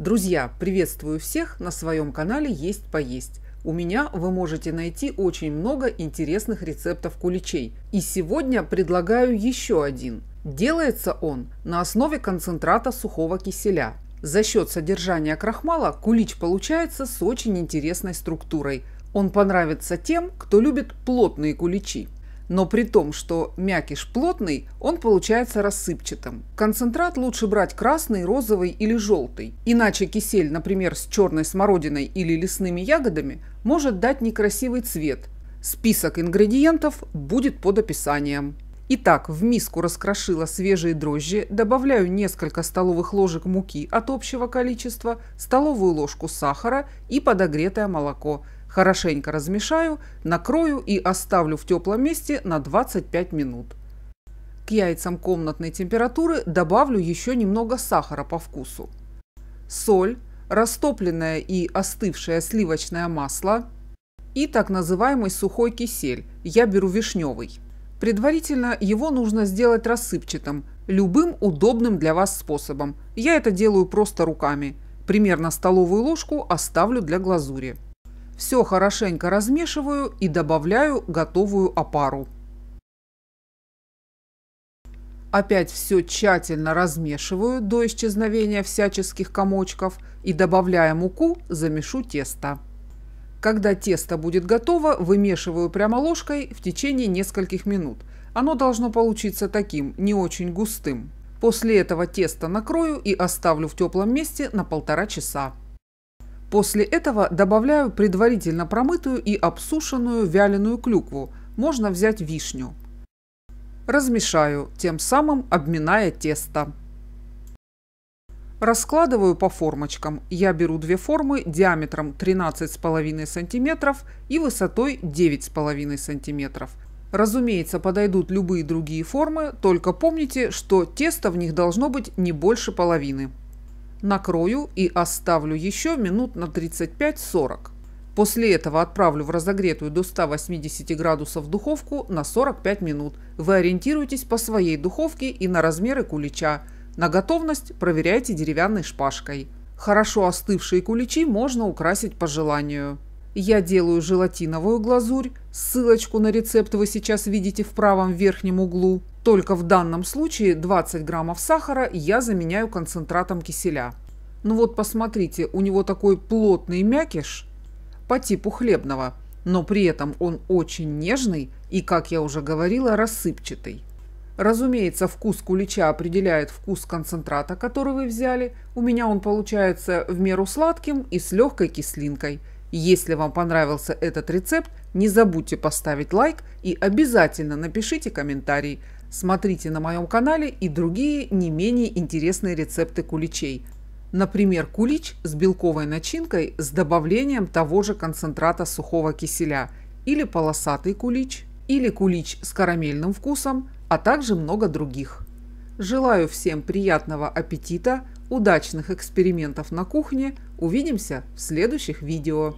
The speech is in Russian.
Друзья, приветствую всех на своем канале «Есть поесть». У меня вы можете найти очень много интересных рецептов куличей. И сегодня предлагаю еще один. Делается он на основе концентрата сухого киселя. За счет содержания крахмала кулич получается с очень интересной структурой. Он понравится тем, кто любит плотные куличи но при том, что мякиш плотный, он получается рассыпчатым. Концентрат лучше брать красный, розовый или желтый, иначе кисель, например, с черной смородиной или лесными ягодами, может дать некрасивый цвет. Список ингредиентов будет под описанием. Итак, в миску раскрошила свежие дрожжи, добавляю несколько столовых ложек муки от общего количества, столовую ложку сахара и подогретое молоко – Хорошенько размешаю, накрою и оставлю в теплом месте на 25 минут. К яйцам комнатной температуры добавлю еще немного сахара по вкусу. Соль, растопленное и остывшее сливочное масло и так называемый сухой кисель, я беру вишневый. Предварительно его нужно сделать рассыпчатым, любым удобным для вас способом. Я это делаю просто руками. Примерно столовую ложку оставлю для глазури. Все хорошенько размешиваю и добавляю готовую опару. Опять все тщательно размешиваю до исчезновения всяческих комочков и, добавляя муку, замешу тесто. Когда тесто будет готово, вымешиваю прямо ложкой в течение нескольких минут. Оно должно получиться таким, не очень густым. После этого тесто накрою и оставлю в теплом месте на полтора часа. После этого добавляю предварительно промытую и обсушенную вяленую клюкву, можно взять вишню. Размешаю, тем самым обминая тесто. Раскладываю по формочкам. Я беру две формы диаметром 13,5 см и высотой 9,5 см. Разумеется, подойдут любые другие формы, только помните, что тесто в них должно быть не больше половины накрою и оставлю еще минут на 35-40. После этого отправлю в разогретую до 180 градусов духовку на 45 минут. Вы ориентируйтесь по своей духовке и на размеры кулича. На готовность проверяйте деревянной шпажкой. Хорошо остывшие куличи можно украсить по желанию. Я делаю желатиновую глазурь, ссылочку на рецепт вы сейчас видите в правом верхнем углу. Только в данном случае 20 граммов сахара я заменяю концентратом киселя. Ну вот посмотрите, у него такой плотный мякиш по типу хлебного, но при этом он очень нежный и, как я уже говорила, рассыпчатый. Разумеется, вкус кулича определяет вкус концентрата, который вы взяли. У меня он получается в меру сладким и с легкой кислинкой. Если вам понравился этот рецепт, не забудьте поставить лайк и обязательно напишите комментарий – Смотрите на моем канале и другие не менее интересные рецепты куличей. Например, кулич с белковой начинкой с добавлением того же концентрата сухого киселя или полосатый кулич, или кулич с карамельным вкусом, а также много других. Желаю всем приятного аппетита, удачных экспериментов на кухне. Увидимся в следующих видео.